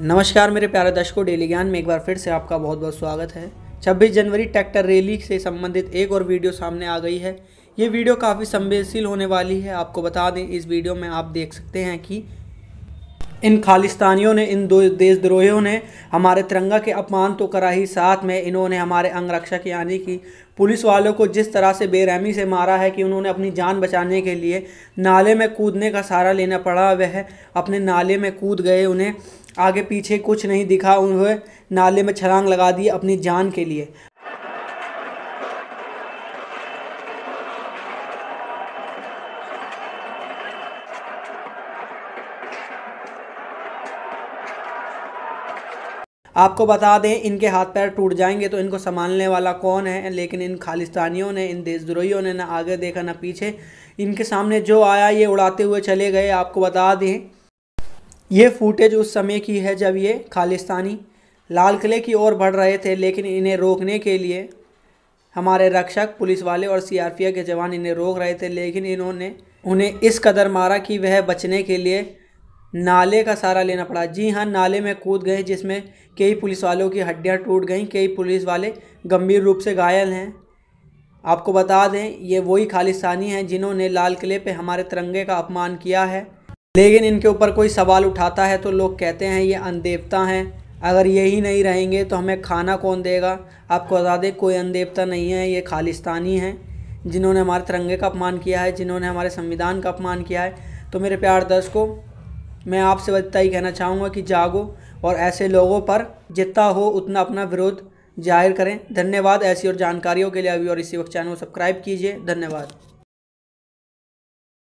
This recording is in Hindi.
नमस्कार मेरे प्यारे दर्शकों डेली ज्ञान में एक बार फिर से आपका बहुत बहुत स्वागत है 26 जनवरी ट्रैक्टर रैली से संबंधित एक और वीडियो सामने आ गई है ये वीडियो काफ़ी संवेदनशील होने वाली है आपको बता दें इस वीडियो में आप देख सकते हैं कि इन खालिस्तानियों ने इन दो देशद्रोहियों ने हमारे तिरंगा के अपमान तो करा ही साथ में इन्होंने हमारे अंगरक्षक यानी कि पुलिस वालों को जिस तरह से बेरहमी से मारा है कि उन्होंने अपनी जान बचाने के लिए नाले में कूदने का सहारा लेना पड़ा वह अपने नाले में कूद गए उन्हें आगे पीछे कुछ नहीं दिखा उन्हें नाले में छलांग लगा दी अपनी जान के लिए आपको बता दें इनके हाथ पैर टूट जाएंगे तो इनको संभालने वाला कौन है लेकिन इन खालिस्तानियों ने इन देशद्रोहियों ने ना आगे देखा ना पीछे इनके सामने जो आया ये उड़ाते हुए चले गए आपको बता दें ये फुटेज उस समय की है जब ये खालिस्तानी लाल किले की ओर बढ़ रहे थे लेकिन इन्हें रोकने के लिए हमारे रक्षक पुलिस वाले और सी के जवान इन्हें रोक रहे थे लेकिन इन्होंने उन्हें इस कदर मारा कि वह बचने के लिए नाले का सहारा लेना पड़ा जी हाँ नाले में कूद गए जिसमें कई पुलिस वालों की हड्डियां टूट गईं कई पुलिस वाले गंभीर रूप से घायल हैं आपको बता दें ये वही खालिस्तानी हैं जिन्होंने लाल किले पे हमारे तिरंगे का अपमान किया है लेकिन इनके ऊपर कोई सवाल उठाता है तो लोग कहते हैं ये अनदेवता हैं अगर यही नहीं रहेंगे तो हमें खाना कौन देगा आपको बता दें कोई अनदेवता नहीं है ये खालिस्तानी हैं जिन्होंने हमारे तिरंगे का अपमान किया है जिन्होंने हमारे संविधान का अपमान किया है तो मेरे प्यार दर्शकों मैं आपसे ही कहना चाहूँगा कि जागो और ऐसे लोगों पर जितना हो उतना अपना विरोध जाहिर करें धन्यवाद ऐसी और जानकारियों के लिए अभी और इसी वक्त चैनल को सब्सक्राइब कीजिए धन्यवाद